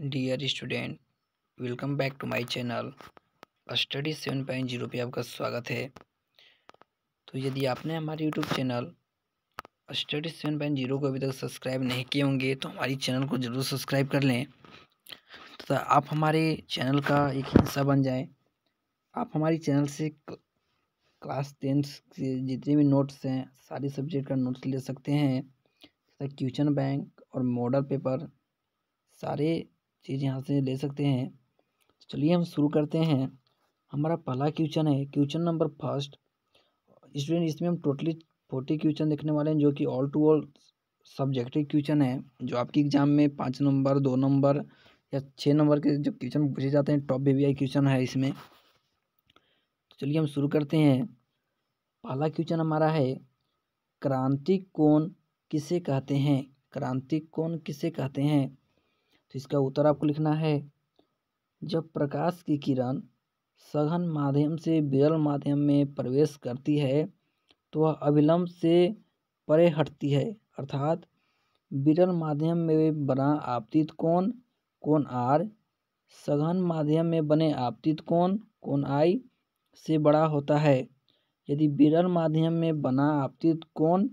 Dear student welcome back to my channel study seven point zero पर आपका स्वागत है तो यदि आपने हमारे YouTube channel study seven point zero को अभी तक सब्सक्राइब नहीं किए होंगे तो हमारी चैनल को ज़रूर सब्सक्राइब कर लें तथा तो आप हमारे चैनल का एक हिस्सा बन जाएं आप हमारी चैनल से क्लास टेंथ के जितने भी नोट्स हैं सारे सब्जेक्ट का नोट्स ले सकते हैं तथा क्वेश्चन बैंक और मॉडल पेपर सारे चीज़ यहाँ से ले सकते हैं चलिए हम शुरू करते हैं हमारा पहला क्वेश्चन है क्वेश्चन नंबर फर्स्ट स्टूडेंट इसमें हम टोटली फोर्टी क्वेश्चन देखने वाले हैं जो कि all to all subjective question है जो आपके एग्जाम में पाँच नंबर दो नंबर या छः नंबर के जो क्वेश्चन पूछे जाते हैं टॉप बीबीआई क्वेश्चन है इसमें तो चलिए हम शुरू करते हैं पहला क्वेश्चन हमारा है क्रांतिक कौन किसे कहते हैं क्रांतिक कौन किसे कहते हैं तो इसका उत्तर आपको लिखना है जब प्रकाश की किरण सघन माध्यम से विरल माध्यम में प्रवेश करती है तो वह अविलंब से परे हटती है अर्थात विरल माध्यम में बना आपतित कोण कोण आर सघन माध्यम में बने आपतित कोण कोण आई से बड़ा होता है यदि विरल माध्यम में बना आपतित कोण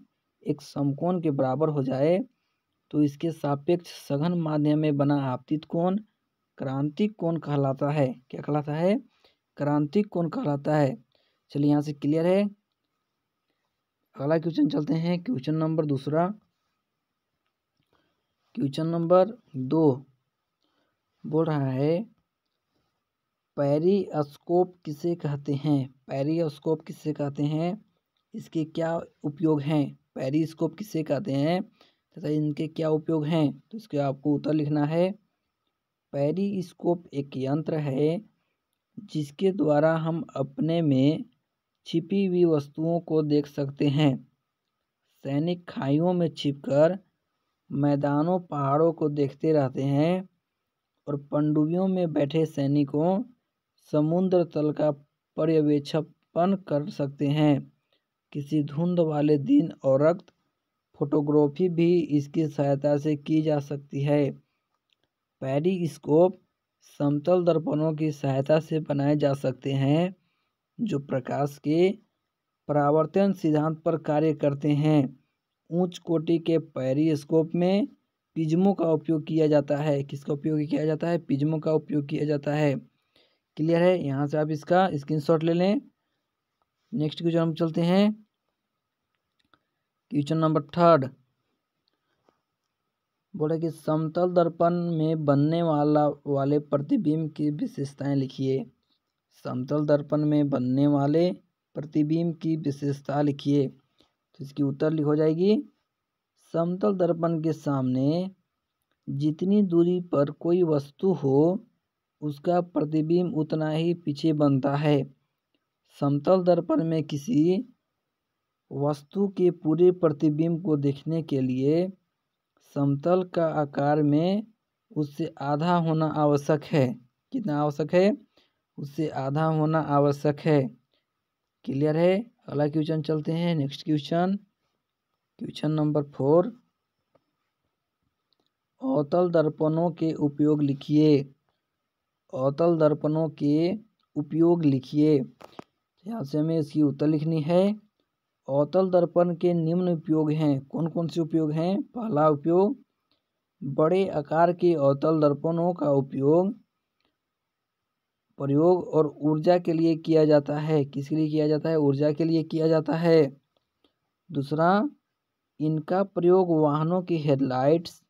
एक समकोण के बराबर हो जाए तो इसके सापेक्ष सघन माध्यम में बना आपतित कोण क्रांतिक कोण कहलाता है क्या कहलाता है क्रांतिक कोण कहलाता है चलिए यहाँ से क्लियर है अगला क्वेश्चन चलते हैं क्वेश्चन नंबर दूसरा क्वेश्चन नंबर दो बोल रहा है पैरीस्कोप किसे कहते हैं पैरीस्कोप किसे कहते हैं इसके क्या उपयोग हैं पैरीस्कोप किसे कहते हैं तथा इनके क्या उपयोग हैं तो इसके आपको उत्तर लिखना है पेरीस्कोप एक यंत्र है जिसके द्वारा हम अपने में छिपी हुई वस्तुओं को देख सकते हैं सैनिक खाइयों में छिपकर मैदानों पहाड़ों को देखते रहते हैं और पंडुबियों में बैठे सैनिकों समुद्र तल का पर्यवेक्षपन कर सकते हैं किसी धुंध वाले दिन और रक्त फोटोग्राफी भी इसकी सहायता से की जा सकती है पैरीस्कोप समतल दर्पणों की सहायता से बनाए जा सकते हैं जो प्रकाश के परावर्तन सिद्धांत पर कार्य करते हैं ऊंच कोटि के पेरिस्कोप में पिज्मो का उपयोग किया जाता है किसका उपयोग किया जाता है पिज्मो का उपयोग किया जाता है क्लियर है यहाँ से आप इसका स्क्रीनशॉट ले लें नेक्स्ट क्वेश्चन हम चलते हैं क्वेश्चन नंबर थर्ड बोले कि समतल दर्पण में बनने वाला वाले प्रतिबिंब की विशेषताएं लिखिए समतल दर्पण में बनने वाले प्रतिबिंब की विशेषता लिखिए तो इसकी उत्तर लिखो जाएगी समतल दर्पण के सामने जितनी दूरी पर कोई वस्तु हो उसका प्रतिबिंब उतना ही पीछे बनता है समतल दर्पण में किसी वस्तु के पूरे प्रतिबिंब को देखने के लिए समतल का आकार में उससे आधा होना आवश्यक है कितना आवश्यक है उससे आधा होना आवश्यक है क्लियर है अगला क्वेश्चन चलते हैं next question question number four अवतल दर्पणों के उपयोग लिखिए अवतल दर्पणों के उपयोग लिखिए यहाँ से हमें इसकी उत्तर लिखनी है अवतल दर्पण के निम्न उपयोग हैं कौन कौन से उपयोग हैं पहला उपयोग बड़े आकार के अवतल दर्पणों का उपयोग प्रयोग और ऊर्जा के लिए किया जाता है किसके लिए किया जाता है ऊर्जा के लिए किया जाता है दूसरा इनका प्रयोग वाहनों की हेडलाइट्स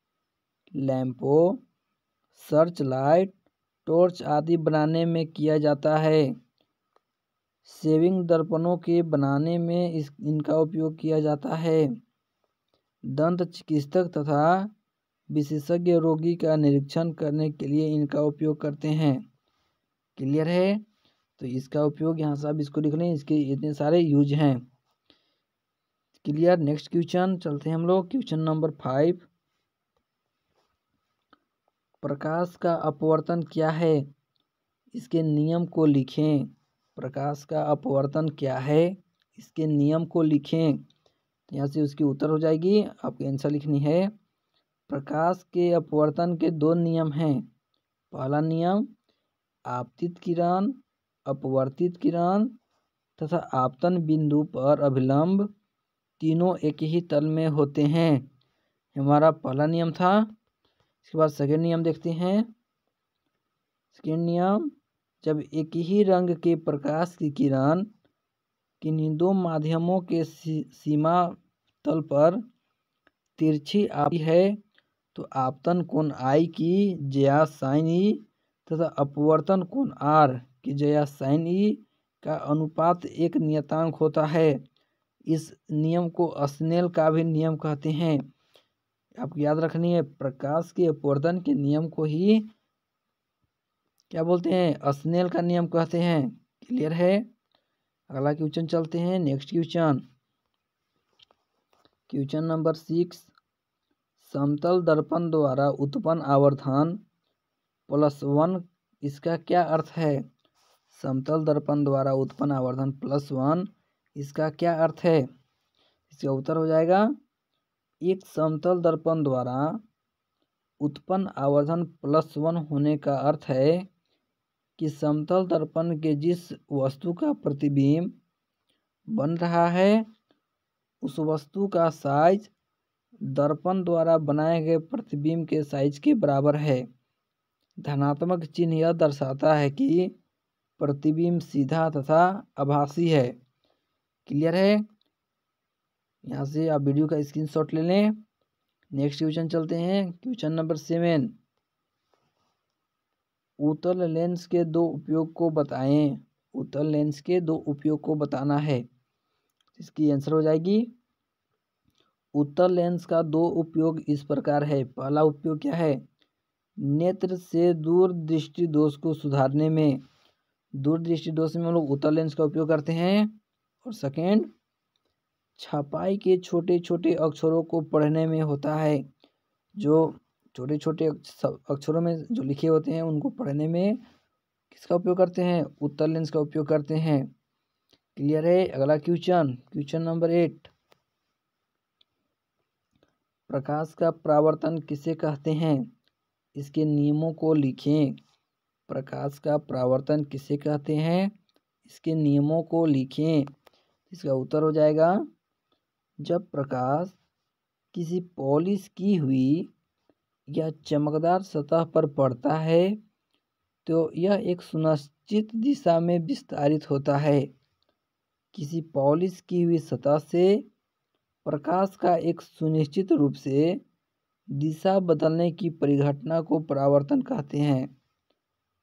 लैंपों सर्च लाइट टॉर्च आदि बनाने में किया जाता है सेविंग दर्पणों के बनाने में इस इनका उपयोग किया जाता है दंत चिकित्सक तथा विशेषज्ञ रोगी का निरीक्षण करने के लिए इनका उपयोग करते हैं क्लियर है तो इसका उपयोग यहाँ से आप इसको लिख लें इसके इतने सारे यूज हैं क्लियर नेक्स्ट क्वेश्चन चलते हैं हम लोग क्वेश्चन नंबर फाइव प्रकाश का अपवर्तन क्या है इसके नियम को लिखें प्रकाश का अपवर्तन क्या है इसके नियम को लिखें यहाँ से उसकी उत्तर हो जाएगी आपकी आंसर लिखनी है प्रकाश के अपवर्तन के दो नियम हैं पहला नियम आपतित किरण अपवर्तित किरण तथा आपतन बिंदु पर अभिलंब तीनों एक ही तल में होते हैं हमारा पहला नियम था इसके बाद सेकेंड नियम देखते हैं सेकेंड नियम जब एक ही रंग के प्रकाश की किरण किन्हीं दो माध्यमों के सीमा तल पर तिरछी आती है तो आपतन कोण आई की जया साइन ई तथा अपवर्तन कोण आर की जया साइन ई का अनुपात एक नियतांक होता है इस नियम को स्नेल का भी नियम कहते हैं आप याद रखनी है प्रकाश के अपवर्तन के नियम को ही क्या बोलते हैं स्नेल का नियम कहते हैं क्लियर है अगला क्वेश्चन चलते हैं next question question number six समतल दर्पण द्वारा उत्पन्न आवर्धन प्लस वन इसका क्या अर्थ है समतल दर्पण द्वारा उत्पन्न आवर्धन प्लस वन इसका क्या अर्थ है इसका उत्तर हो जाएगा एक समतल दर्पण द्वारा उत्पन्न आवर्धन प्लस वन होने का अर्थ है कि समतल दर्पण के जिस वस्तु का प्रतिबिंब बन रहा है उस वस्तु का साइज दर्पण द्वारा बनाए गए प्रतिबिंब के साइज के बराबर है धनात्मक चिन्ह यह दर्शाता है कि प्रतिबिंब सीधा तथा आभासी है क्लियर है यहाँ से आप वीडियो का स्क्रीनशॉट ले लें नेक्स्ट क्वेश्चन चलते हैं क्वेश्चन नंबर सेवन उतल लेंस के दो उपयोग को बताएं उतल लेंस के दो उपयोग को बताना है इसकी आंसर हो जाएगी उतल लेंस का दो उपयोग इस प्रकार है पहला उपयोग क्या है नेत्र से दूर दृष्टि दोष को सुधारने में दूर दृष्टि दोष में हम लोग उत्तल लेंस का उपयोग करते हैं और सेकेंड छपाई के छोटे छोटे अक्षरों को पढ़ने में होता है जो छोटे छोटे अक्षरों में जो लिखे होते हैं उनको पढ़ने में किसका उपयोग करते हैं उत्तर लेंस का उपयोग करते हैं क्लियर है अगला क्वेश्चन क्वेश्चन नंबर एट प्रकाश का प्रावर्तन किसे कहते हैं इसके नियमों को लिखें प्रकाश का प्रावर्तन किसे कहते हैं इसके नियमों को लिखें इसका उत्तर हो जाएगा जब प्रकाश किसी पॉलिश की हुई यह चमकदार सतह पर पड़ता है तो यह एक सुनिश्चित दिशा में विस्तारित होता है किसी पॉलिश की हुई सतह से प्रकाश का एक सुनिश्चित रूप से दिशा बदलने की परिघटना को परावर्तन कहते हैं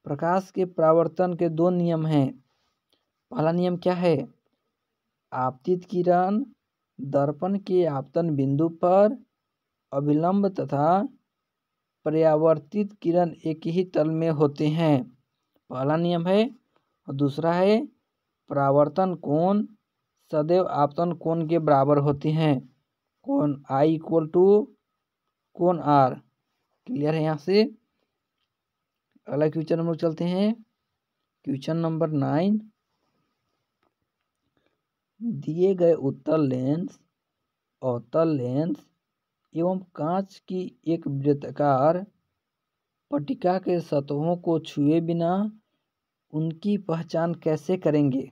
प्रकाश के परावर्तन के दो नियम हैं पहला नियम क्या है आपतित किरण दर्पण के आपतन बिंदु पर अभिलंब तथा परावर्तित किरण एक ही तल में होते हैं पहला नियम है और दूसरा है परावर्तन कोण सदैव आपतन कोण के बराबर होते हैं कोण आई इक्वल टू कोण आर क्लियर है यहाँ से अगला क्वेश्चन हम लोग चलते हैं क्वेश्चन नंबर नाइन दिए गए उत्तल लेंस अवतल लेंस एवं कांच की एक वृत्तकार पट्टिका के सतहों को छुए बिना उनकी पहचान कैसे करेंगे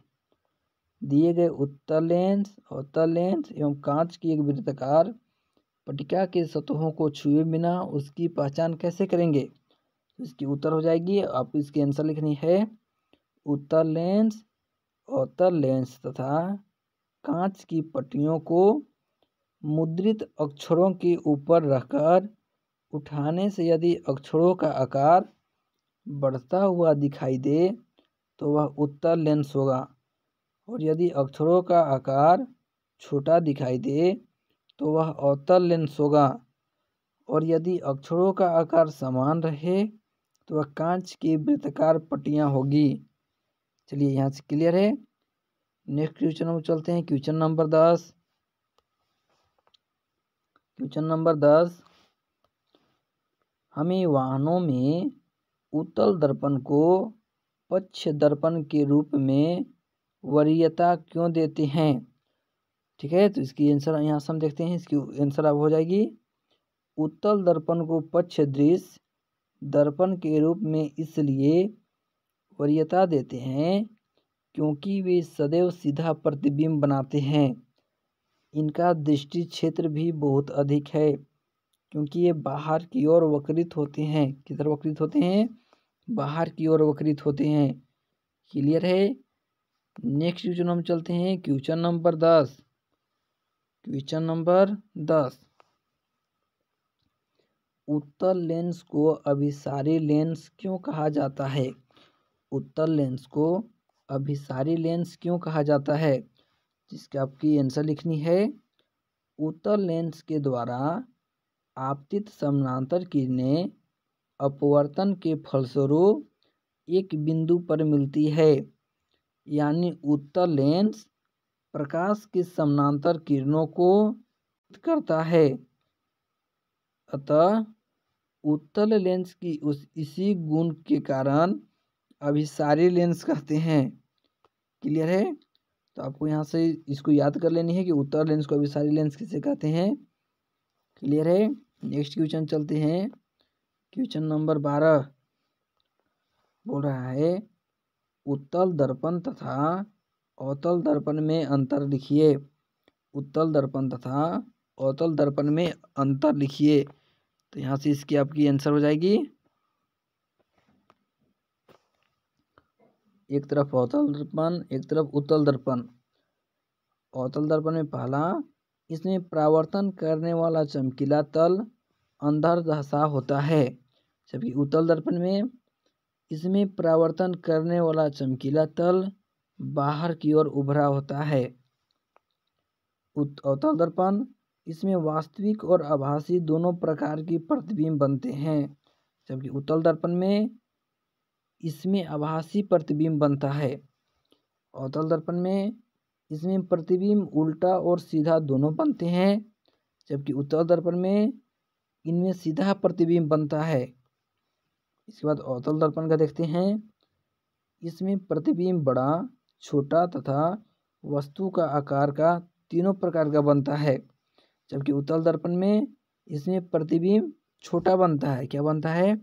दिए गए उत्तर लेंस उत्तर लेंस एवं कांच की एक वृत्तकार पटिका के सतहों को छुए बिना उसकी पहचान कैसे करेंगे तो इसकी उत्तर हो जाएगी आपको इसकी आंसर लिखनी है उत्तर लेंस उत्तर लेंस तथा कांच की पट्टियों को मुद्रित अक्षरों के ऊपर रखकर उठाने से यदि अक्षरों का आकार बढ़ता हुआ दिखाई दे तो वह उत्तर लेंस होगा और यदि अक्षरों का आकार छोटा दिखाई दे तो वह अवतल लेंस होगा और यदि अक्षरों का आकार समान रहे तो वह कांच की वृत्तकार पट्टियाँ होगी चलिए यहाँ से क्लियर है नेक्स्ट क्वेश्चन हम चलते हैं क्वेश्चन नंबर दस क्वेश्चन नंबर दस हमें वाहनों में उत्तल दर्पण को पक्ष दर्पण के रूप में वरीयता क्यों देते हैं ठीक है तो इसकी आंसर यहाँ से हम देखते हैं इसकी आंसर अब हो जाएगी उत्तल दर्पण को पक्ष दृश्य दर्पण के रूप में इसलिए वरीयता देते हैं क्योंकि वे सदैव सीधा प्रतिबिंब बनाते हैं इनका दृष्टि क्षेत्र भी बहुत अधिक है क्योंकि ये बाहर की ओर वक्रित होते हैं किधर वक्रित होते हैं बाहर की ओर वक्रित होते हैं क्लियर है नेक्स्ट क्वेश्चन हम चलते हैं क्वेश्चन नंबर दस क्वेश्चन नंबर दस उत्तर लेंस को अभिसारी लेंस क्यों कहा जाता है उत्तर लेंस को अभिसारी लेंस क्यों कहा जाता है जिसके आपकी आंसर लिखनी है उत्तर लेंस के द्वारा आपतित समानांतर किरणें अपवर्तन के फलस्वरूप एक बिंदु पर मिलती है यानी उत्तर लेंस प्रकाश के समानांतर किरणों को करता है अतः उत्तल लेंस की उस इसी गुण के कारण अभिसारी लेंस कहते हैं क्लियर है तो आपको यहाँ से इसको याद कर लेनी है कि उत्तर लेंस को अभिसारी लेंस किसे कहते हैं क्लियर है नेक्स्ट क्वेश्चन चलते हैं क्वेश्चन नंबर बारह बोल रहा है उत्तल दर्पण तथा अवतल दर्पण में अंतर लिखिए उत्तल दर्पण तथा अवतल दर्पण में अंतर लिखिए तो यहाँ से इसकी आपकी आंसर हो जाएगी एक तरफ अवतल दर्पण एक तरफ उत्तल दर्पण अवतल दर्पण में पहला इसमें प्रावर्तन करने वाला चमकीला तल अंधर धसा होता है जबकि उत्तल दर्पण में इसमें प्रावर्तन करने वाला चमकीला तल बाहर की ओर उभरा होता है अवतल दर्पण इसमें वास्तविक और आभासी दोनों प्रकार की प्रतिबिंब बनते हैं जबकि उत्तल दर्पण में इसमें आभासी प्रतिबिंब बनता है अवतल दर्पण में इसमें प्रतिबिंब उल्टा और सीधा दोनों बनते हैं जबकि उत्तल दर्पण में इनमें सीधा प्रतिबिंब बनता है इसके बाद अवतल दर्पण का देखते हैं इसमें प्रतिबिंब बड़ा छोटा तथा वस्तु का आकार का तीनों प्रकार का बनता है जबकि उत्तल दर्पण में इसमें प्रतिबिंब छोटा बनता है क्या बनता है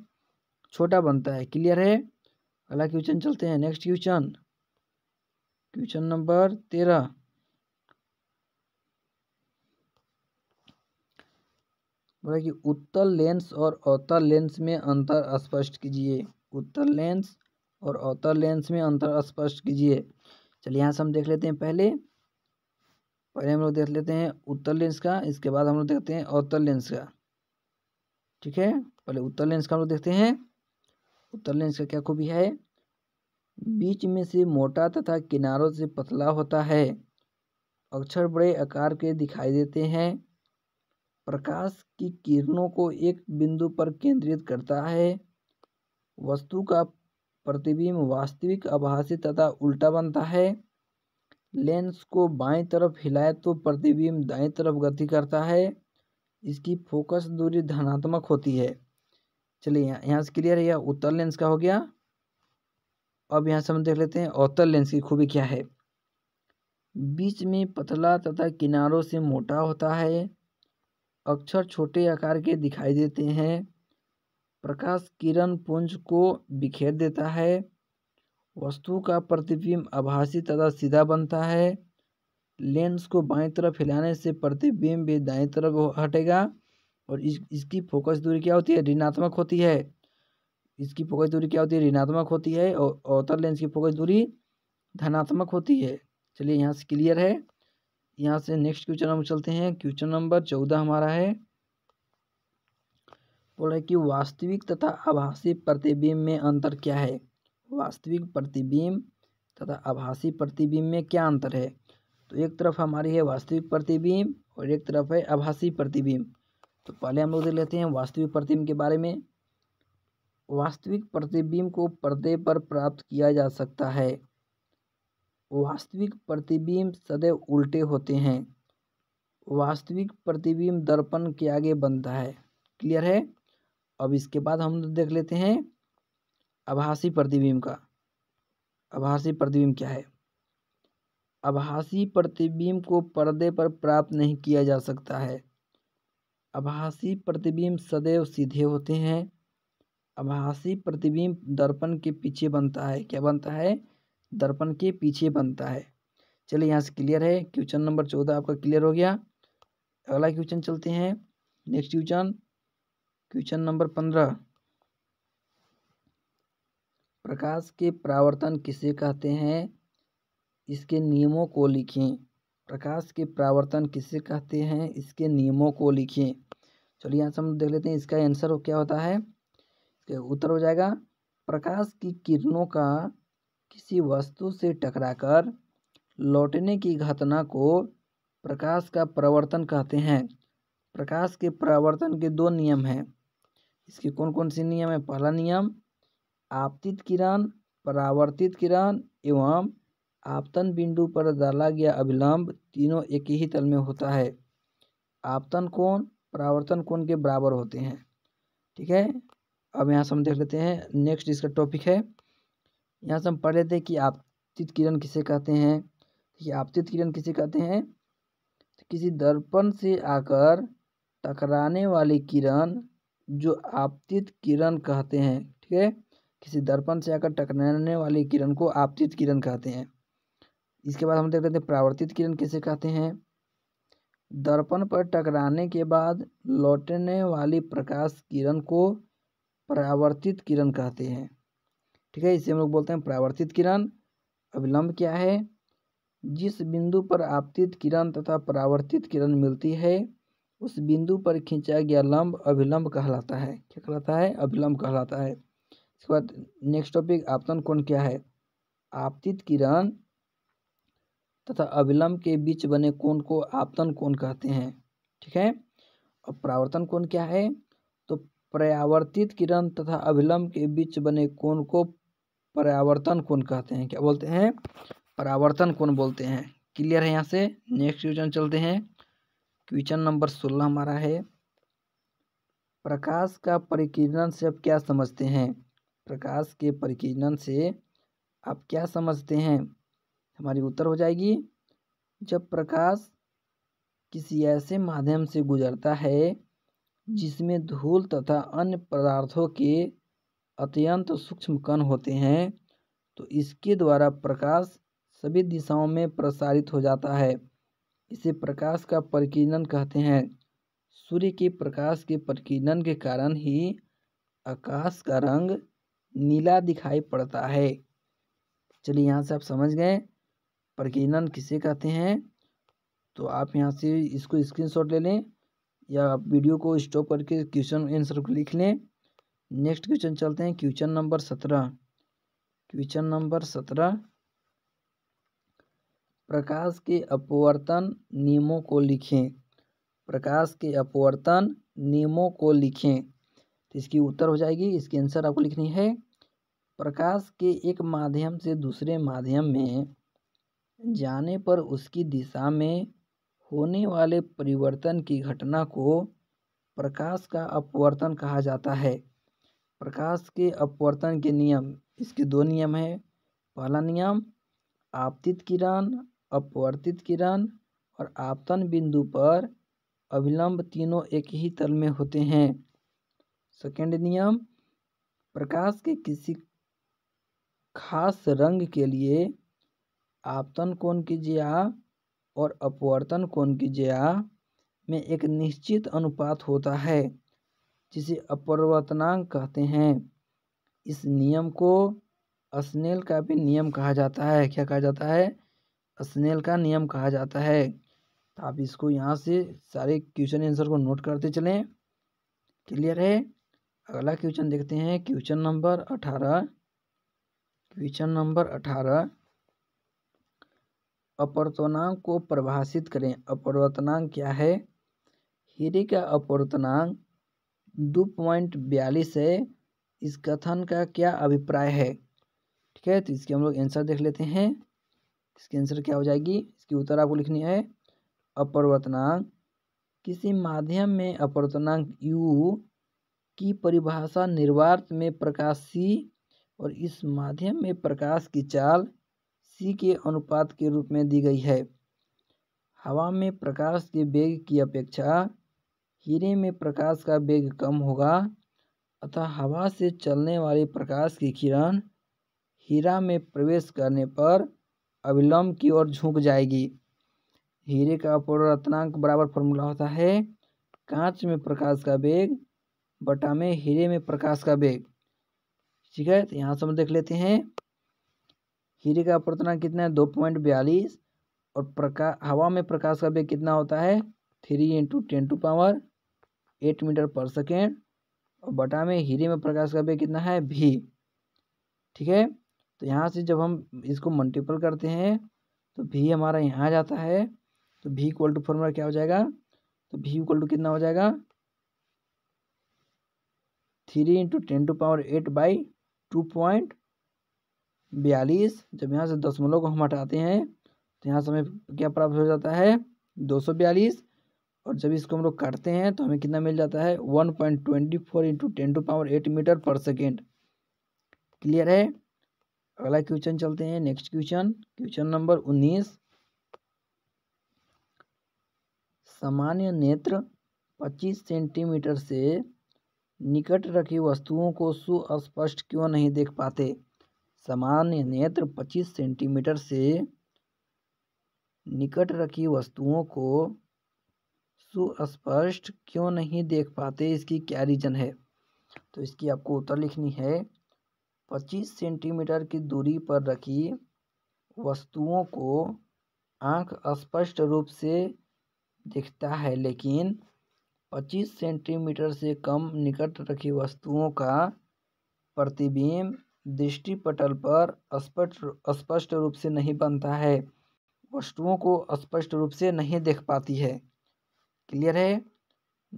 छोटा बनता है क्लियर है अगला क्वेश्चन चलते हैं नेक्स्ट क्वेश्चन क्वेश्चन नंबर तेरह बोला कि उत्तर लेंस और अवतर लेंस में अंतर स्पष्ट कीजिए उत्तर लेंस और अवतर लेंस में अंतर स्पष्ट कीजिए चलिए यहाँ से हम देख लेते हैं पहले पहले हम लोग देख लेते हैं उत्तर लेंस का इसके बाद हम लोग देखते हैं अवतर लेंस का ठीक है पहले उत्तर लेंस का हम लोग देखते हैं उत्तर लेंस का क्या खूबी है बीच में से मोटा तथा किनारों से पतला होता है अक्षर बड़े आकार के दिखाई देते हैं प्रकाश की किरणों को एक बिंदु पर केंद्रित करता है वस्तु का प्रतिबिंब वास्तविक आभासी तथा उल्टा बनता है लेंस को बाएं तरफ हिलाए तो प्रतिबिंब दाएं तरफ गति करता है इसकी फोकस दूरी धनात्मक होती है चलिए यहाँ यहाँ से क्लियर है यह उत्तर लेंस का हो गया अब यहाँ से हम देख लेते हैं अवतल लेंस की खूबी क्या है बीच में पतला तथा किनारों से मोटा होता है अक्षर छोटे आकार के दिखाई देते हैं प्रकाश किरण पुंज को बिखेर देता है वस्तु का प्रतिबिंब आभासी तथा सीधा बनता है लेंस को बाएं तरफ हिलाने से प्रतिबिंब भी दाएं तरफ हटेगा और इस इसकी फोकस दूरी क्या होती है ऋणात्मक होती है इसकी फोकस दूरी क्या होती है ऋणात्मक होती है और अवतर लेंस की फोकस दूरी धनात्मक होती है चलिए यहाँ से क्लियर है यहाँ से नेक्स्ट क्वेश्चन हम चलते हैं क्वेश्चन नंबर चौदह हमारा है बोला कि वास्तविक तथा आभासी प्रतिबिंब में अंतर क्या है वास्तविक प्रतिबिंब तथा आभासी प्रतिबिंब में क्या अंतर है तो एक तरफ हमारी है वास्तविक प्रतिबिंब और एक तरफ है आभासी प्रतिबिंब तो पहले हम लोग देख लेते हैं वास्तविक प्रतिबिंब के बारे में वास्तविक प्रतिबिंब को पर्दे पर प्राप्त किया जा सकता है वास्तविक प्रतिबिंब सदैव उल्टे होते हैं वास्तविक प्रतिबिंब दर्पण के आगे बनता है क्लियर है अब इसके बाद हम देख लेते हैं आभासी प्रतिबिंब का आभासी प्रतिबिंब क्या है आभासी प्रतिबिंब को पर्दे पर प्राप्त नहीं किया जा सकता है आभासी प्रतिबिंब सदैव सीधे होते हैं आभासी प्रतिबिंब दर्पण के पीछे बनता है क्या बनता है दर्पण के पीछे बनता है चलिए यहाँ से क्लियर है क्वेश्चन नंबर चौदह आपका क्लियर हो गया अगला क्वेश्चन चलते हैं नेक्स्ट क्वेश्चन क्वेश्चन नंबर पंद्रह प्रकाश के प्रावर्तन किसे कहते हैं इसके नियमों को लिखें प्रकाश के प्रावर्तन किसे कहते हैं इसके नियमों को लिखिए चलिए यहाँ से हम देख लेते हैं इसका आंसर क्या होता है उत्तर हो जाएगा प्रकाश की किरणों का किसी वस्तु से टकराकर लौटने की घटना को प्रकाश का प्रवर्तन कहते हैं प्रकाश के प्रवर्तन के दो नियम हैं इसके कौन कौन से नियम है पहला नियम आपतित किरण परावर्तित किरण एवं आपतन बिंदु पर डाला गया अभिलंब तीनों एक ही तल में होता है आपतन कोण परावर्तन कोण के बराबर होते हैं ठीक है अब यहाँ से हम देख लेते हैं नेक्स्ट इसका टॉपिक है यहाँ से हम पढ़ लेते हैं कि आपतित किरण किसे कहते हैं कि आपतित किरण किसे कहते हैं तो किसी दर्पण से आकर टकराने वाली किरण जो आपतित किरण कहते हैं ठीक है किसी दर्पण से आकर टकराने वाली किरण को आपतित किरण कहते हैं इसके बाद हम देख लेते हैं प्रावर्तित किरण किसे कहते हैं दर्पण पर टकराने के बाद लौटने वाली प्रकाश किरण को परावर्तित किरण कहते हैं ठीक है इसे हम लोग बोलते हैं परावर्तित किरण अविलंब क्या है जिस बिंदु पर आपतित किरण तथा परावर्तित किरण मिलती है उस बिंदु पर खींचा गया लंब अभिलंब कहलाता है क्या कहलाता है अभिलंब कहलाता है इसके बाद नेक्स्ट टॉपिक आपतन कोण क्या है आपतित किरण तथा अविलंब के बीच बने कोण को आपतन कोण कहते हैं ठीक है और परावर्तन कोण क्या है तो पर्यावर्तित किरण तथा अविलंब के बीच बने कोण को परावर्तन कोण कहते हैं क्या बोलते हैं परावर्तन कोण बोलते हैं क्लियर है यहाँ से नेक्स्ट क्वेश्चन चलते हैं क्वेश्चन नंबर सोलह हमारा है प्रकाश का परिकीर्णन से आप क्या समझते हैं प्रकाश के परिकीर्णन से आप क्या समझते हैं हमारी उत्तर हो जाएगी जब प्रकाश किसी ऐसे माध्यम से गुजरता है हम्म। जिसमें धूल तथा अन्य पदार्थों के अत्यंत सूक्ष्म कण होते हैं तो इसके द्वारा प्रकाश सभी दिशाओं में प्रसारित हो जाता है इसे प्रकाश का प्रकीर्णन कहते हैं सूर्य के प्रकाश के प्रकीर्णन के कारण ही आकाश का रंग नीला दिखाई पड़ता है चलिए यहाँ से आप समझ गए प्रकीर्णन किसे कहते हैं तो आप यहाँ से इसको स्क्रीनशॉट ले लें या आप वीडियो को स्टॉप करके क्वेश्चन आंसर को लिख लें नेक्स्ट क्वेश्चन चलते हैं क्वेश्चन नंबर सत्रह क्वेश्चन नंबर सत्रह प्रकाश के अपवर्तन नियमों को लिखें प्रकाश के अपवर्तन नियमों को लिखें तो इसकी उत्तर हो जाएगी इसकी आंसर आपको लिखनी है प्रकाश के एक माध्यम से दूसरे माध्यम में जाने पर उसकी दिशा में होने वाले परिवर्तन की घटना को प्रकाश का अपवर्तन कहा जाता है प्रकाश के अपवर्तन के नियम इसके दो नियम हैं पहला नियम आपतित किरण अपवर्तित किरण और आपतन बिंदु पर अविलंब तीनों एक ही तल में होते हैं सेकेंड नियम प्रकाश के किसी खास रंग के लिए आपतन कोण जिया और अपवर्तन कोण जिया में एक निश्चित अनुपात होता है जिसे अपवर्तनांक कहते हैं इस नियम को स्नेल का भी नियम कहा जाता है क्या कहा जाता है स्नेल का नियम कहा जाता है तो आप इसको यहाँ से सारे क्वेश्चन आंसर को नोट करते चलें क्लियर है अगला क्वेश्चन देखते हैं क्वेश्चन नंबर अठारह क्वेश्चन नंबर अठारह अपवर्तनांक को परिभाषित करें अपवर्तनांक क्या है हीरे का अपवर्तनांक दो पॉइंट बयालीस है इस कथन का क्या अभिप्राय है ठीक है तो इसके हम लोग आंसर देख लेते हैं इसकी आंसर क्या हो जाएगी इसकी उत्तर आपको लिखनी है अपवर्तनांक किसी माध्यम में अपवर्तनांक यू की परिभाषा निर्वात में प्रकाशी और इस माध्यम में प्रकाश की चाल सी के अनुपात के रूप में दी गई है हवा में प्रकाश के वेग की अपेक्षा हीरे में प्रकाश का वेग कम होगा अतः हवा से चलने वाले प्रकाश की किरण हीरा में प्रवेश करने पर अविलंब की ओर झुक जाएगी हीरे का अपवर्तनांक बराबर फॉर्मूला होता है कांच में प्रकाश का वेग बटा में हीरे में प्रकाश का वेग ठीक है तो यहाँ से हम देख लेते हैं हीरे का अपवर्तना कितना है दो पॉइंट बयालीस और प्रकाश हवा में प्रकाश का वेग कितना होता है three into ten to power eight metre पर सेकेंड और बटा में हीरे में प्रकाश का वेग कितना है भी ठीक है तो यहाँ से जब हम इसको मल्टीपल करते हैं तो भी हमारा यहाँ जाता है तो भी इक्वल टू फॉर्मूला क्या हो जाएगा तो भी इक्वल टू कितना हो जाएगा three into ten to power eight by two point बयालीस जब यहाँ से दशमलव को हम हटाते हैं तो यहाँ से हमें क्या प्राप्त हो जाता है दो सौ बयालीस और जब इसको हम लोग काटते हैं तो हमें कितना मिल जाता है one point twenty four into ten to power eight metre पर सेकेंड क्लियर है अगला क्वेश्चन चलते हैं नेक्स्ट क्वेश्चन क्वेश्चन नंबर उन्नीस सामान्य नेत्र पच्चीस सेंटीमीटर से निकट रखी वस्तुओं को सुस्पष्ट क्यों नहीं देख पाते सामान्य नेत्र पच्चीस सेंटीमीटर से निकट रखी वस्तुओं को सुस्पष्ट क्यों नहीं देख पाते इसकी क्या रीजन है तो इसकी आपको उत्तर लिखनी है पच्चीस सेंटीमीटर की दूरी पर रखी वस्तुओं को आंख स्पष्ट रूप से दिखता है लेकिन पच्चीस सेंटीमीटर से कम निकट रखी वस्तुओं का प्रतिबिंब पटल पर स्पष्ट स्पष्ट रूप से नहीं बनता है वस्तुओं को स्पष्ट रूप से नहीं देख पाती है क्लियर है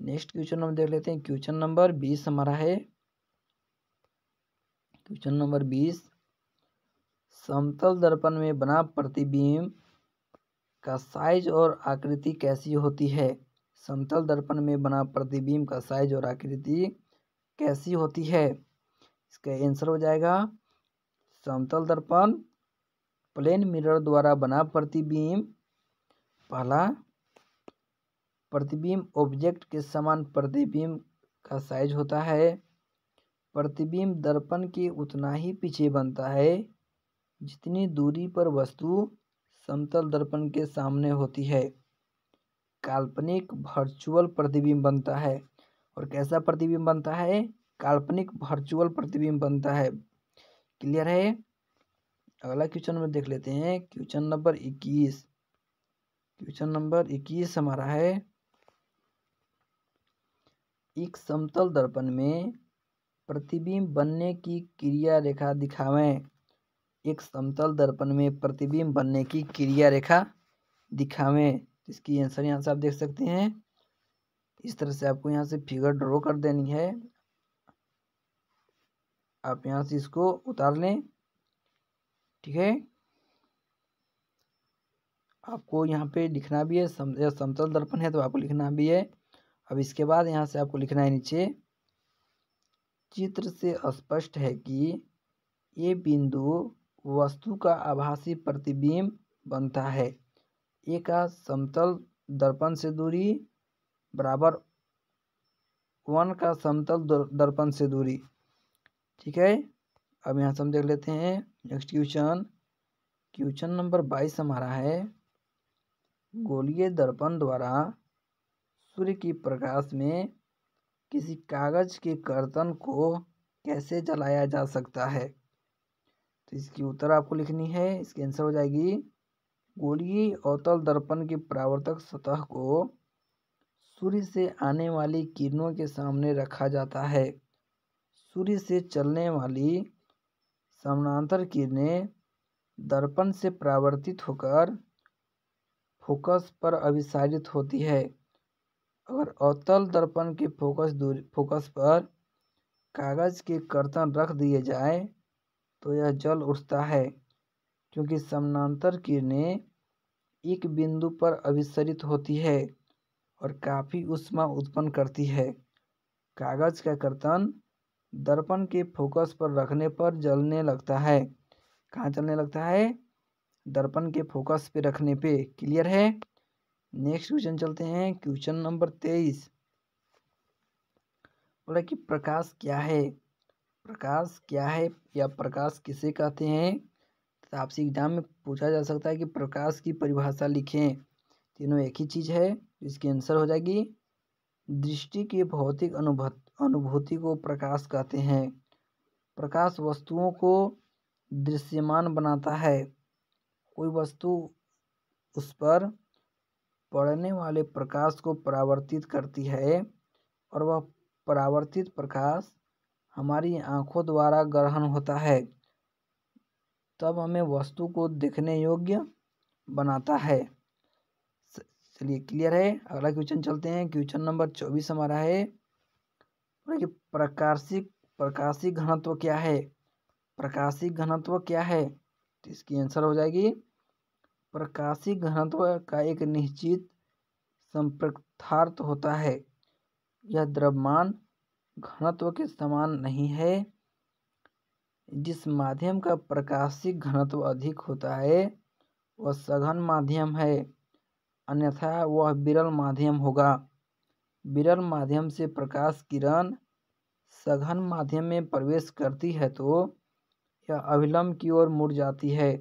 नेक्स्ट क्वेश्चन हम देख लेते हैं क्वेश्चन नंबर बीस हमारा है क्वेश्चन नंबर बीस समतल दर्पण में बना प्रतिबिंब का साइज और आकृति कैसी होती है समतल दर्पण में बना प्रतिबिंब का साइज और आकृति कैसी होती है इसका आंसर हो जाएगा समतल दर्पण प्लेन मिरर द्वारा बना प्रतिबिंब पहला प्रतिबिंब ऑब्जेक्ट के समान प्रतिबिंब का साइज होता है प्रतिबिंब दर्पण के उतना ही पीछे बनता है जितनी दूरी पर वस्तु समतल दर्पण के सामने होती है काल्पनिक वर्चुअल प्रतिबिंब बनता है और कैसा प्रतिबिंब बनता है काल्पनिक वर्चुअल प्रतिबिंब बनता है क्लियर है अगला क्वेश्चन में देख लेते हैं क्वेश्चन नंबर इक्कीस क्वेश्चन नंबर इक्कीस हमारा है एक समतल दर्पण में प्रतिबिंब बनने की क्रिया रेखा दिखावें एक समतल दर्पण में प्रतिबिंब बनने की क्रिया रेखा दिखावें इसकी आंसर यहाँ से आप देख सकते हैं इस तरह से आपको यहाँ से फिगर ड्रॉ कर देनी है आप यहाँ से इसको उतार लें ठीक है आपको यहाँ पे लिखना भी है समतल दर्पण है तो आपको लिखना भी है अब इसके बाद यहाँ से आपको लिखना है नीचे चित्र से स्पष्ट है कि ये बिंदु वस्तु का आभासी प्रतिबिंब बनता है ए का समतल दर्पण से दूरी बराबर वन का समतल दर्पण से दूरी ठीक है अब यहाँ से हम देख लेते हैं नेक्स्ट क्वेश्चन क्वेश्चन नंबर बाईस हमारा है गोलीय दर्पण द्वारा सूर्य की प्रकाश में किसी कागज के कर्तन को कैसे जलाया जा सकता है तो इसकी उत्तर आपको लिखनी है इसकी आंसर हो जाएगी गोलीय अवतल दर्पण की प्रावर्तक सतह को सूर्य से आने वाली किरणों के सामने रखा जाता है सूर्य से चलने वाली समानांतर किरणें दर्पण से परावर्तित होकर फोकस पर अभिसारित होती है अगर अवतल दर्पण के फोकस दूरी फोकस पर कागज के कर्तन रख दिए जाए तो यह जल उठता है क्योंकि समानांतर किरणें एक बिंदु पर अभिसरित होती है और काफ़ी उष्मा उत्पन्न करती है कागज का कर्तन दर्पण के फोकस पर रखने पर जलने लगता है कहाँ जलने लगता है दर्पण के फोकस पे रखने पे क्लियर है नेक्स्ट क्वेश्चन चलते हैं क्वेश्चन नंबर तेईस बोला कि प्रकाश क्या है प्रकाश क्या है या प्रकाश किसे कहते हैं तो आपसे एग्जाम में पूछा जा सकता है कि प्रकाश की परिभाषा लिखें तीनों एक ही चीज़ है तो इसकी आंसर हो जाएगी दृष्टि के भौतिक अनुभव अनुभूति को प्रकाश कहते हैं प्रकाश वस्तुओं को दृश्यमान बनाता है कोई वस्तु उस पर पड़ने वाले प्रकाश को परावर्तित करती है और वह परावर्तित प्रकाश हमारी आँखों द्वारा ग्रहण होता है तब हमें वस्तु को देखने योग्य बनाता है चलिए क्लियर है अगला क्वेश्चन चलते हैं क्वेश्चन नंबर चौबीस हमारा है प्रकाशिक प्रकाशिक घनत्व क्या है प्रकाशिक घनत्व क्या है तो इसकी आंसर हो जाएगी प्रकाशिक घनत्व का एक निश्चित संप्रथार्थ होता है यह द्रव्यमान घनत्व के समान नहीं है जिस माध्यम का प्रकाशिक घनत्व अधिक होता है वह सघन माध्यम है अन्यथा वह विरल माध्यम होगा विरल माध्यम से प्रकाश किरण सघन माध्यम में प्रवेश करती है तो यह अभिलंब की ओर मुड़ जाती है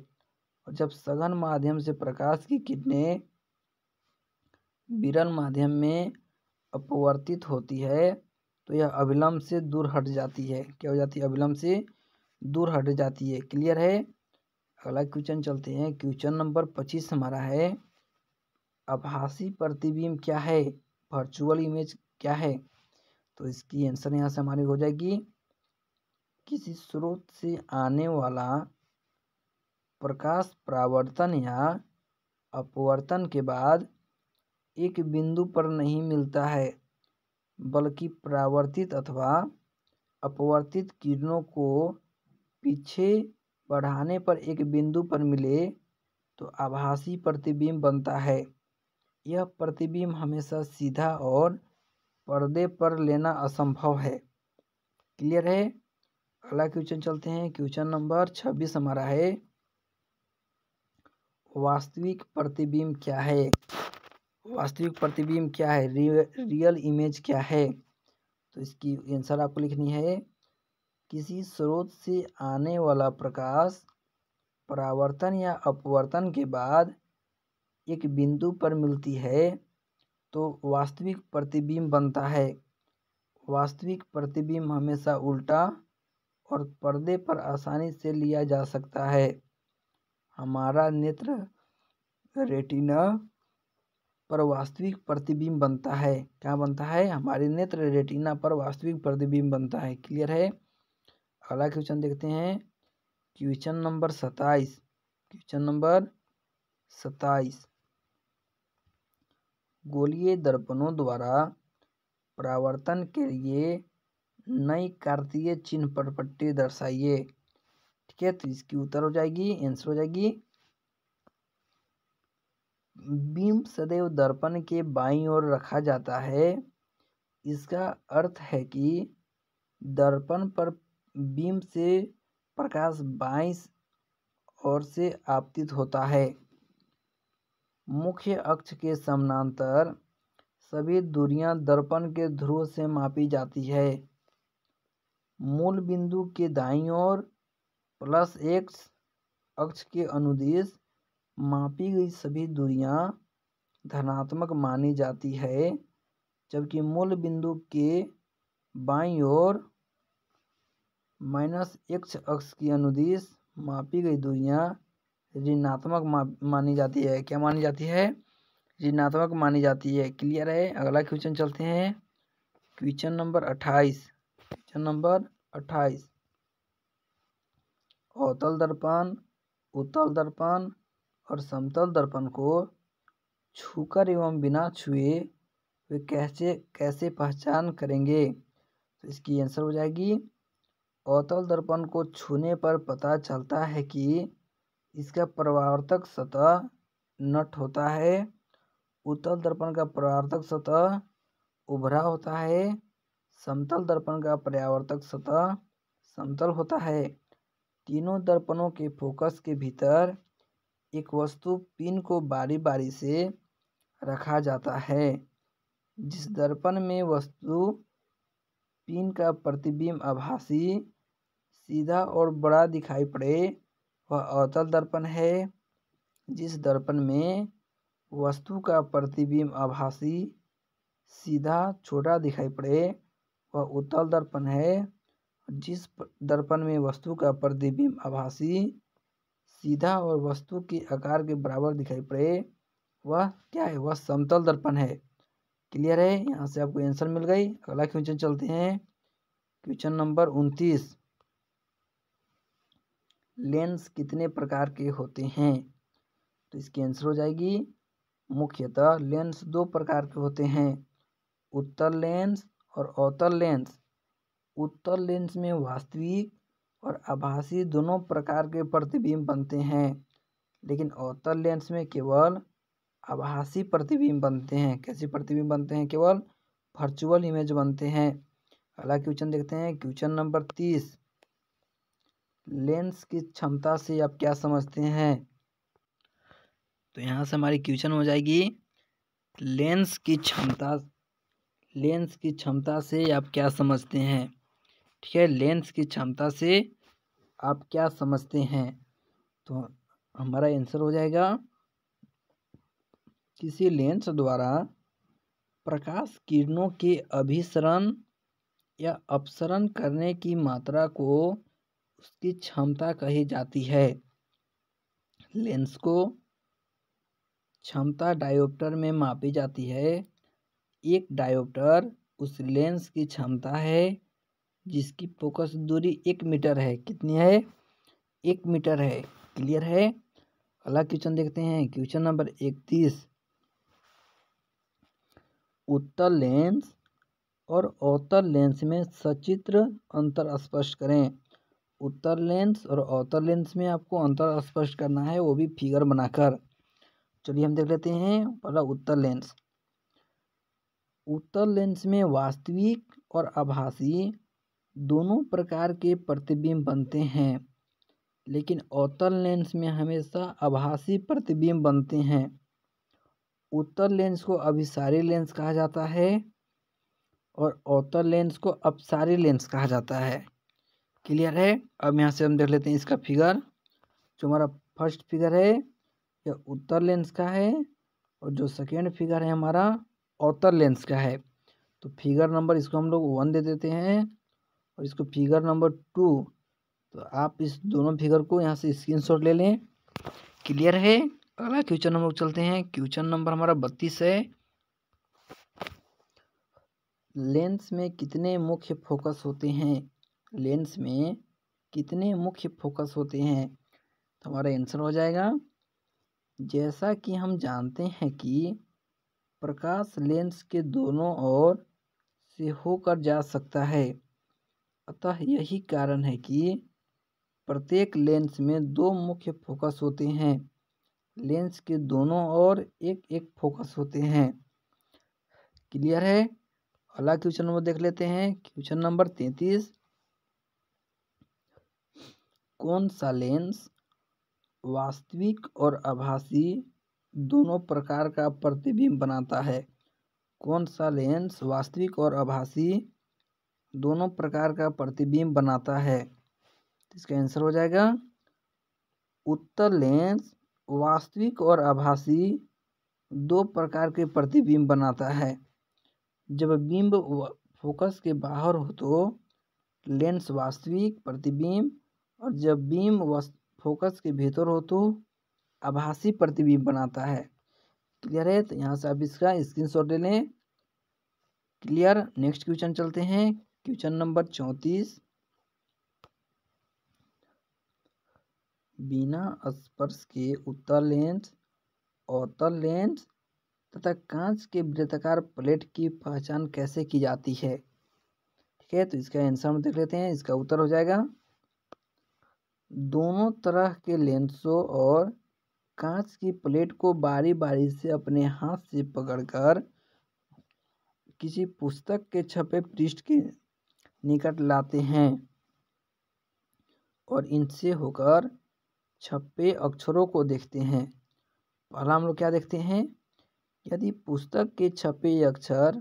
और जब सघन माध्यम से प्रकाश की किरणें विरल माध्यम में अपवर्तित होती है तो यह अभिलम्ब से दूर हट जाती है क्या हो जाती है अभिलंब से दूर हट जाती है क्लियर है अगला क्वेश्चन चलते हैं क्वेश्चन नंबर पच्चीस हमारा है आभासी प्रतिबिंब क्या है वर्चुअल इमेज क्या है तो इसकी आंसर यहाँ से हमारी हो जाएगी किसी स्रोत से आने वाला प्रकाश प्रावर्तन या अपवर्तन के बाद एक बिंदु पर नहीं मिलता है बल्कि प्रावर्तित अथवा अपवर्तित किरणों को पीछे बढ़ाने पर एक बिंदु पर मिले तो आभासी प्रतिबिंब बनता है यह प्रतिबिंब हमेशा सीधा और पर्दे पर लेना असंभव है क्लियर है अगला क्वेश्चन चलते हैं क्वेश्चन नंबर छब्बीस हमारा है वास्तविक प्रतिबिंब क्या है वास्तविक प्रतिबिंब क्या है रियल इमेज क्या है तो इसकी आंसर आपको लिखनी है किसी स्रोत से आने वाला प्रकाश परावर्तन या अपवर्तन के बाद एक बिंदु पर मिलती है तो वास्तविक प्रतिबिंब बनता है वास्तविक प्रतिबिंब हमेशा उल्टा और पर्दे पर आसानी से लिया जा सकता है हमारा नेत्र रेटिना पर वास्तविक प्रतिबिंब बनता है क्या बनता है हमारे नेत्र रेटिना पर वास्तविक प्रतिबिंब बनता है क्लियर है अगला क्वेश्चन देखते हैं क्वेश्चन नंबर सताइस क्वेश्चन नंबर सताइस गोलीय दर्पणों द्वारा परावर्तन के लिए नई कार्तीय चिन्ह पर पट्टी दर्शाइए ठीक है तो इसकी उत्तर हो जाएगी आंसर हो जाएगी बीम सदैव दर्पण के बाईं ओर रखा जाता है इसका अर्थ है कि दर्पण पर बीम से प्रकाश बाईं ओर से आपतित होता है मुख्य अक्ष के समानांतर सभी दूरियां दर्पण के ध्रुव से मापी जाती है मूल बिंदु के दाईं ओर प्लस एक्स अक्ष के अनुदेश मापी गई सभी दूरियां धनात्मक मानी जाती है जबकि मूल बिंदु के बाईं ओर माइनस एक्स अक्ष की अनुदिश मापी गई दूरियां ऋणात्मक मा, मानी जाती है क्या मानी जाती है ऋणात्मक मानी जाती है क्लियर है अगला क्वेश्चन चलते हैं क्वेश्चन नंबर अट्ठाईस क्वेश्चन नंबर अट्ठाईस अवतल दर्पण उत्तल दर्पण और समतल दर्पण को छूकर एवं बिना छुए वे कैसे कैसे पहचान करेंगे तो इसकी आंसर हो जाएगी अवतल दर्पण को छूने पर पता चलता है कि इसका परावर्तक सतह नट होता है उत्तल दर्पण का परावर्तक सतह उभरा होता है समतल दर्पण का परावर्तक सतह समतल होता है तीनों दर्पणों के फोकस के भीतर एक वस्तु पिन को बारी बारी से रखा जाता है जिस दर्पण में वस्तु पिन का प्रतिबिंब आभासी सीधा और बड़ा दिखाई पड़े वह अवतल दर्पण है जिस दर्पण में वस्तु का प्रतिबिंब आभासी सीधा छोटा दिखाई पड़े वह उत्तल दर्पण है जिस दर्पण में वस्तु का प्रतिबिंब आभासी सीधा और वस्तु के आकार के बराबर दिखाई पड़े वह क्या है वह समतल दर्पण है क्लियर है यहाँ से आपको आंसर मिल गई अगला क्वेश्चन चलते हैं क्वेश्चन नंबर उनतीस लेंस कितने प्रकार के होते हैं तो इसकी आंसर हो जाएगी मुख्यतः लेंस दो प्रकार के होते हैं उत्तल लेंस और अवतल लेंस उत्तल लेंस में वास्तविक और आभासी दोनों प्रकार के प्रतिबिंब बनते हैं लेकिन अवतल लेंस में केवल आभासी प्रतिबिंब बनते हैं कैसे प्रतिबिंब बनते हैं केवल वर्चुअल इमेज बनते हैं अगला क्वेश्चन देखते हैं क्वेश्चन नंबर तीस लेंस की क्षमता से आप क्या समझते हैं तो यहाँ से हमारी क्वेश्चन हो जाएगी लेंस की क्षमता लेंस की क्षमता से आप क्या समझते हैं ठीक है लेंस की क्षमता से आप क्या समझते हैं तो हमारा आंसर हो जाएगा किसी लेंस द्वारा प्रकाश किरणों के अभिसरण या अपसरण करने की मात्रा को उसकी क्षमता कही जाती है लेंस को क्षमता डायोप्टर में मापी जाती है एक डायोप्टर उस लेंस की क्षमता है जिसकी फोकस दूरी एक मीटर है कितनी है एक मीटर है क्लियर है अगला क्वेश्चन देखते हैं क्वेश्चन नंबर इकतीस उत्तर लेंस और अवतल लेंस में सचित्र अंतर स्पष्ट करें उत्तर लेंस और अवतर लेंस में आपको अंतर स्पष्ट करना है वो भी फिगर बनाकर चलिए हम देख लेते हैं पहला उत्तर लेंस उत्तर लेंस में वास्तविक और आभासी दोनों प्रकार के प्रतिबिंब बनते हैं लेकिन अवतल लेंस में हमेशा आभासी प्रतिबिंब बनते हैं उत्तर लेंस को अभिसारी लेंस कहा जाता है और अवतल लेंस को अपसारी लेंस कहा जाता है क्लियर है अब यहाँ से हम देख लेते हैं इसका फिगर जो हमारा फर्स्ट फिगर है यह उत्तर लेंस का है और जो सेकेंड फिगर है हमारा औतर लेंस का है तो फिगर नंबर इसको हम लोग वन दे देते हैं और इसको फिगर नंबर टू तो आप इस दोनों फिगर को यहाँ से स्क्रीनशॉट ले लें क्लियर है अगला क्वेश्चन हम लोग चलते हैं क्वेश्चन नंबर हमारा बत्तीस है लेंस में कितने मुख्य फोकस होते हैं लेंस में कितने मुख्य फोकस होते हैं तो हमारा आंसर हो जाएगा जैसा कि हम जानते हैं कि प्रकाश लेंस के दोनों ओर से होकर जा सकता है अतः यही कारण है कि प्रत्येक लेंस में दो मुख्य फोकस होते हैं लेंस के दोनों ओर एक एक फोकस होते हैं क्लियर है अगला क्वेश्चन नंबर देख लेते हैं क्वेश्चन नंबर तैंतीस कौन सा लेंस वास्तविक और आभासी दोनों प्रकार का प्रतिबिंब बनाता है कौन सा लेंस वास्तविक और आभासी दोनों प्रकार का प्रतिबिंब बनाता है इसका आंसर हो जाएगा उत्तर लेंस वास्तविक और आभासी दो प्रकार के प्रतिबिंब बनाता है जब बिंब फोकस के बाहर हो तो लेंस वास्तविक प्रतिबिंब और जब बीम फोकस के भीतर हो तो आभासी प्रतिबिंब बनाता है क्लियर है तो यहाँ से आप इसका स्क्रीनशॉट ले लें क्लियर नेक्स्ट क्वेश्चन चलते हैं क्वेश्चन नंबर चौंतीस बिना स्पर्श के उत्तर लेंस अवतल लेंस तथा कांच के वृत्ताकार प्लेट की पहचान कैसे की जाती है ठीक है तो इसका आंसर हम देख लेते हैं इसका उत्तर हो जाएगा दोनों तरह के लेंसों और कांच की प्लेट को बारी बारी से अपने हाथ से पकड़कर किसी पुस्तक के छपे पृष्ठ के निकट लाते हैं और इनसे होकर छपे अक्षरों को देखते हैं पहला हम लोग क्या देखते हैं यदि पुस्तक के छपे अक्षर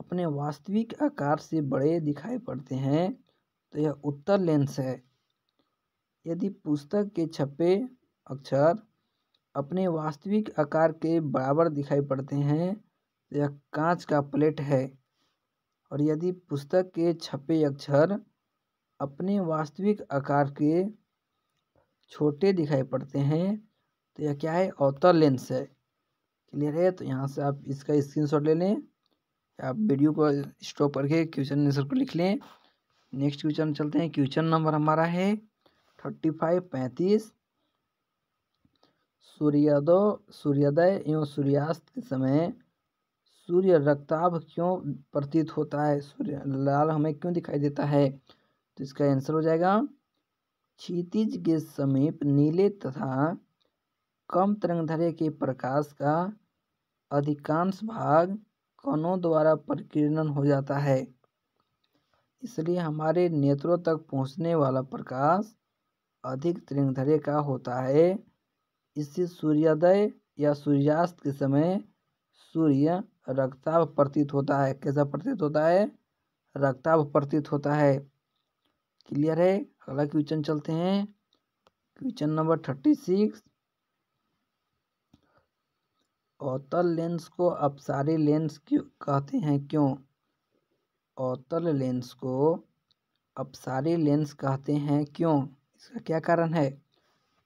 अपने वास्तविक आकार से बड़े दिखाई पड़ते हैं तो यह उत्तर लेंस है यदि पुस्तक के छपे अक्षर अपने वास्तविक आकार के बराबर दिखाई पड़ते हैं तो यह कांच का प्लेट है और यदि पुस्तक के छपे अक्षर अपने वास्तविक आकार के छोटे दिखाई पड़ते हैं तो यह क्या है अवतल लेंस है क्लियर है तो यहाँ से आप इसका स्क्रीनशॉट ले लें या आप वीडियो को स्टॉप करके क्वेश्चन आंसर को लिख लें नेक्स्ट क्वेश्चन चलते हैं क्वेश्चन नंबर हमारा है थर्टी फाइव पैंतीस सूर्योदय सूर्योदय एवं सूर्यास्त के समय सूर्य रक्ताभ क्यों प्रतीत होता है सूर्य लाल हमें क्यों दिखाई देता है तो इसका आंसर हो जाएगा क्षितिज के समीप नीले तथा कम तरंगधर्य के प्रकाश का अधिकांश भाग कणों द्वारा प्रकीर्णन हो जाता है इसलिए हमारे नेत्रों तक पहुंचने वाला प्रकाश अधिक त्रिंगधरे का होता है इससे सूर्योदय या सूर्यास्त के समय सूर्य रक्ताव प्रतीत होता है कैसा प्रतीत होता है रक्ताव प्रतीत होता है क्लियर है अगला क्वेश्चन चलते हैं क्वेश्चन नंबर थर्टी सिक्स अवतल लेंस को अपसारी लेंस क्यों कहते हैं क्यों अवतल लेंस को अपसारी लेंस कहते हैं क्यों इसका क्या कारण है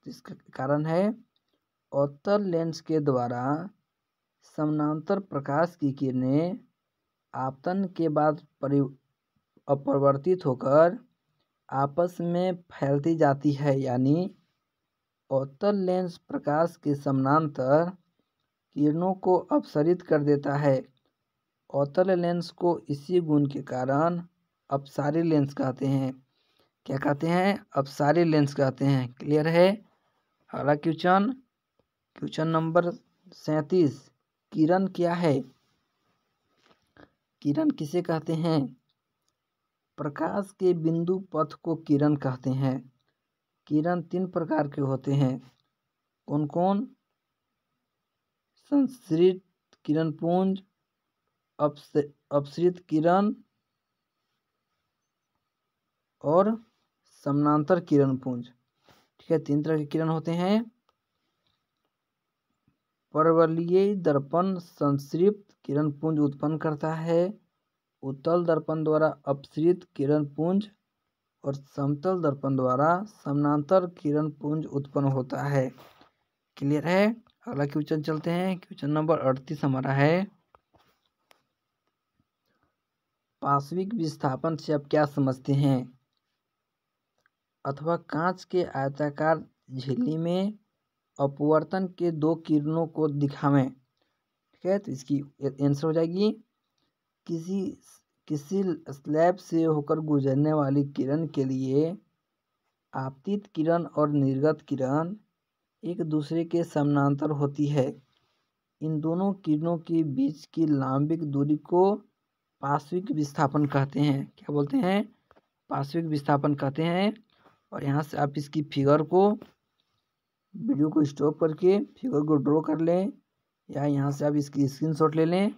इसका कारण है अवतल लेंस के द्वारा समानांतर प्रकाश की किरणें आपतन के बाद परि अपरिवर्तित होकर आपस में फैलती जाती है यानी अवतल लेंस प्रकाश के समानांतर किरणों को अपसरित कर देता है अवतल लेंस को इसी गुण के कारण अपसारी लेंस कहते हैं क्या कहते हैं अब सारे लेंस कहते हैं क्लियर है अगला क्वेश्चन क्वेश्चन नंबर सैंतीस किरण क्या है किरण किसे कहते हैं प्रकाश के बिंदु पथ को किरण कहते हैं किरण तीन प्रकार के होते हैं कौन कौन संश्रित किरण पुंज अपसृत किरण और समानांतर किरण पुंज ठीक है तीन तरह के किरण होते हैं परवलीय दर्पण संश्रिप्त किरण पुंज उत्पन्न करता है उत्तल दर्पण द्वारा अपसृत किरण पुंज और समतल दर्पण द्वारा समानांतर किरण पुंज उत्पन्न होता है क्लियर है अगला क्वेश्चन चलते हैं क्वेश्चन नंबर अड़तीस हमारा है पार्श्विक विस्थापन से आप क्या समझते हैं अथवा कांच के आयताकार झिल्ली में अपवर्तन के दो किरणों को दिखावें ठीक है तो इसकी आंसर हो जाएगी किसी किसी स्लैब से होकर गुजरने वाली किरण के लिए आपतित किरण और निर्गत किरण एक दूसरे के समानांतर होती है इन दोनों किरणों के बीच की लांबिक दूरी को पार्श्विक विस्थापन कहते हैं क्या बोलते हैं पार्श्विक विस्थापन कहते हैं और यहाँ से आप इसकी फिगर को वीडियो को स्टॉप करके फिगर को ड्रॉ कर लें या यहाँ से आप इसकी स्क्रीनशॉट ले लें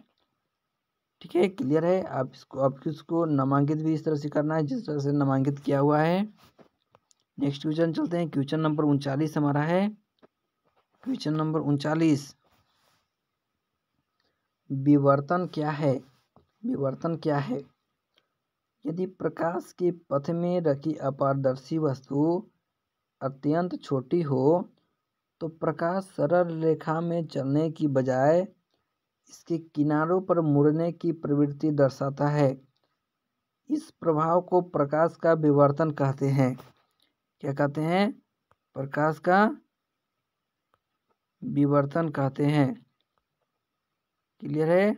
ठीक है क्लियर है आप इसको आप इसको नामांकित भी इस तरह से करना है जिस तरह से नामांकित किया हुआ है नेक्स्ट क्वेश्चन चलते हैं क्वेश्चन नंबर उनचालीस हमारा है क्वेश्चन नंबर उनचालीस विवर्तन क्या है विवर्तन क्या है यदि प्रकाश के पथ में रखी अपारदर्शी वस्तु अत्यंत छोटी हो तो प्रकाश सरल रेखा में चलने की बजाय इसके किनारों पर मुड़ने की प्रवृत्ति दर्शाता है इस प्रभाव को प्रकाश का विवर्तन कहते हैं क्या कहते हैं प्रकाश का विवर्तन कहते हैं क्लियर है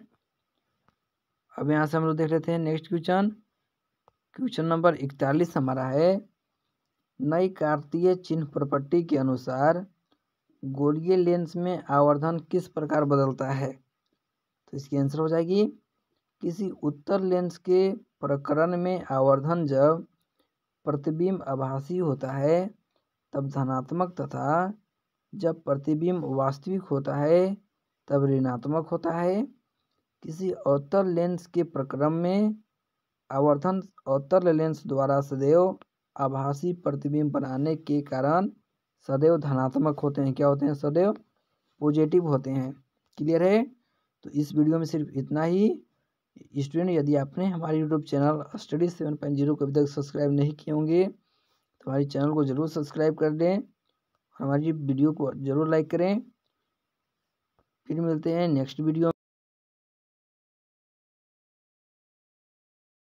अब यहाँ से हम लोग देख लेते हैं नेक्स्ट क्वेश्चन क्वेश्चन नंबर इकतालीस हमारा है नई कार्तीय चिन्ह प्रॉपर्टी के अनुसार गोलीय लेंस में आवर्धन किस प्रकार बदलता है तो इसकी आंसर हो जाएगी किसी उत्तर लेंस के प्रकरण में आवर्धन जब प्रतिबिंब आभासी होता है तब धनात्मक तथा जब प्रतिबिंब वास्तविक होता है तब ऋणात्मक होता है किसी अवतर लेंस के प्रक्रम में आवर्धन अवतल लेंस द्वारा सदैव आभासी प्रतिबिंब बनाने के कारण सदैव धनात्मक होते हैं क्या होते हैं सदैव पॉजिटिव होते हैं क्लियर है तो इस वीडियो में सिर्फ इतना ही स्टूडेंट यदि आपने हमारे YouTube channel study seven point zero को अभी तक सब्सक्राइब नहीं किए होंगे तो हमारे चैनल को ज़रूर सब्सक्राइब कर दें हमारी वीडियो को ज़रूर लाइक करें फिर मिलते हैं नेक्स्ट वीडियो